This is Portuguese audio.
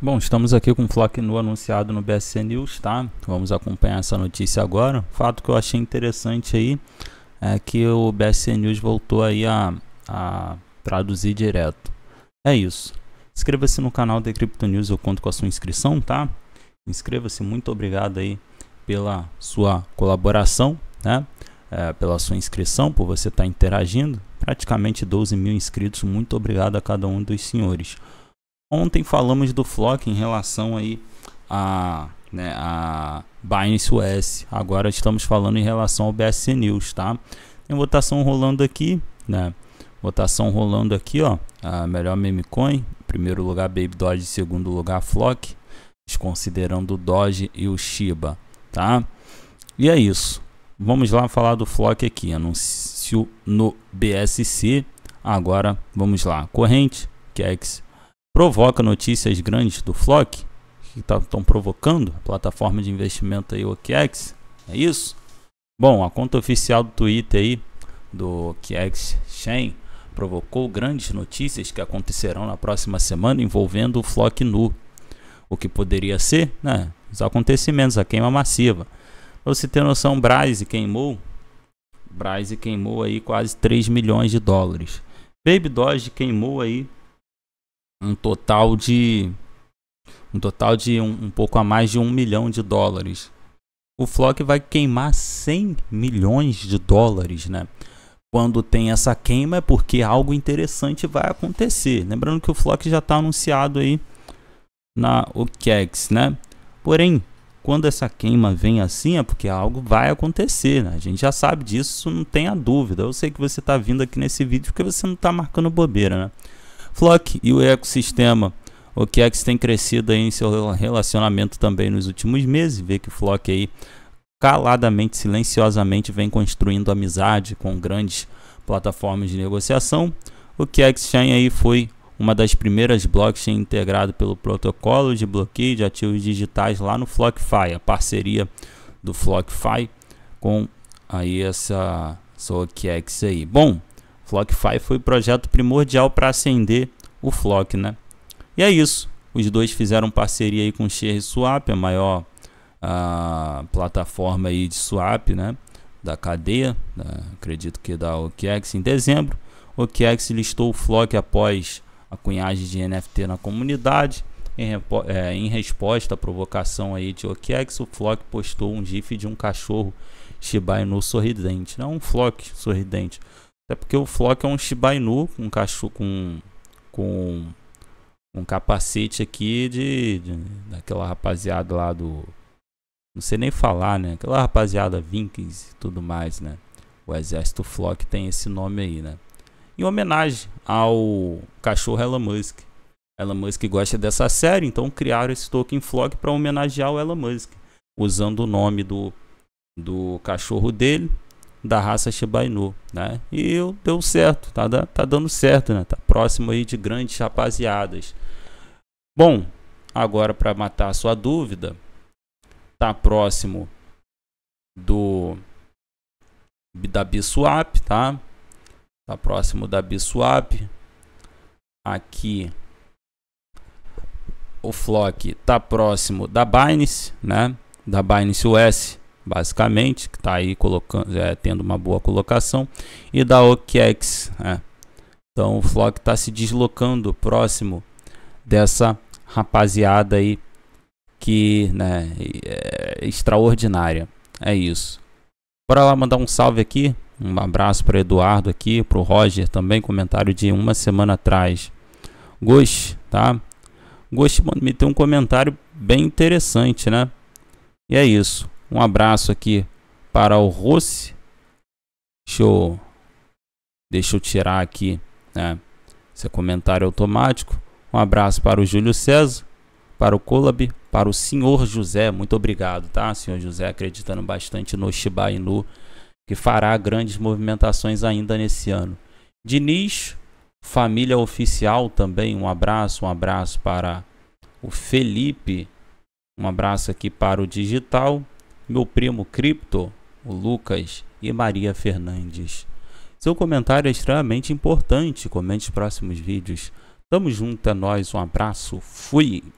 Bom, estamos aqui com o Flock Nu anunciado no BSC News, tá? Vamos acompanhar essa notícia agora. Fato que eu achei interessante aí é que o BSC News voltou aí a, a traduzir direto. É isso. Inscreva-se no canal da Crypto News, eu conto com a sua inscrição, tá? Inscreva-se, muito obrigado aí pela sua colaboração, né? É, pela sua inscrição, por você estar tá interagindo. Praticamente 12 mil inscritos, muito obrigado a cada um dos senhores. Ontem falamos do Flock em relação aí a, né, a Binance US. Agora estamos falando em relação ao BSC News, tá? Tem votação rolando aqui, né? Votação rolando aqui, ó. A melhor meme coin, primeiro lugar Baby Doge, segundo lugar Flock, desconsiderando o Doge e o Shiba, tá? E é isso. Vamos lá falar do Flock aqui, anúncio no BSC. Agora, vamos lá. Corrente, Kex, provoca notícias grandes do Flock, que estão tá, provocando a plataforma de investimento aí, OKEx, é isso? Bom, a conta oficial do Twitter aí, do OKEx Chain, provocou grandes notícias que acontecerão na próxima semana envolvendo o Flock Nu. O que poderia ser, né? Os acontecimentos, a queima massiva. Pra você ter noção, Brase queimou. Brase queimou aí quase 3 milhões de dólares. Baby Doge queimou aí um total de um total de um, um, pouco a mais de um milhão de dólares. O Flock vai queimar 100 milhões de dólares, né? Quando tem essa queima é porque algo interessante vai acontecer. Lembrando que o Flock já está anunciado aí na OKEX, né? Porém, quando essa queima vem assim é porque algo vai acontecer, né? A gente já sabe disso, não tenha dúvida. Eu sei que você está vindo aqui nesse vídeo porque você não está marcando bobeira, né? Flock e o ecossistema. O que é que tem crescido aí em seu relacionamento também nos últimos meses? Vê que o Flock aí caladamente, silenciosamente vem construindo amizade com grandes plataformas de negociação. O que Chain é aí foi uma das primeiras blockchain integrado pelo protocolo de bloqueio de ativos digitais lá no Flockfi, a parceria do Flockfi com aí essa sua OKEx aí. Bom, Flockify foi o projeto primordial para acender o Flock, né? E é isso. Os dois fizeram parceria aí com o Swap, a maior a plataforma aí de swap, né? Da cadeia, né? acredito que da OKEx em dezembro. O OKEx listou o Flock após a cunhagem de NFT na comunidade. Em, é, em, resposta à provocação aí de OKEx, o Flock postou um GIF de um cachorro Shiba Inu sorridente, não né? um Flock sorridente. Até porque o Flock é um Shiba Inu, um cachorro com, com um capacete aqui de, de, daquela rapaziada lá do não sei nem falar, né? Aquela rapaziada Vikings e tudo mais, né? O exército Flock tem esse nome aí, né? Em homenagem ao cachorro Elon Musk. Elon Musk gosta dessa série, então criaram esse token Flock para homenagear o Elon Musk, usando o nome do do cachorro dele da raça Shiba Inu, né? E eu, deu certo, tá, tá dando certo, né? Tá próximo aí de grandes rapaziadas. Bom, agora para matar a sua dúvida, tá próximo do da Biswap, tá? Tá próximo da Biswap. Aqui o Flock tá próximo da Binance, né? Da Binance US basicamente, que está aí colocando, é, tendo uma boa colocação, e da OKEx. É. Então o Flock está se deslocando próximo dessa rapaziada aí que né, é extraordinária. É isso. Bora lá mandar um salve aqui. Um abraço para Eduardo aqui, para o Roger também, comentário de uma semana atrás. Gosh, tá? Gosh, me tem um comentário bem interessante, né? E é isso. Um abraço aqui para o Rossi. Deixa eu, deixa eu tirar aqui né, esse comentário automático. Um abraço para o Júlio César, para o Colab, para o senhor José. Muito obrigado, tá? Senhor José acreditando bastante no Shiba Inu, que fará grandes movimentações ainda nesse ano. Diniz, família oficial também. Um abraço, um abraço para o Felipe. Um abraço aqui para o Digital meu primo Cripto, o Lucas e Maria Fernandes. Seu comentário é extremamente importante, comente os próximos vídeos. Tamo junto, é nóis, um abraço, fui!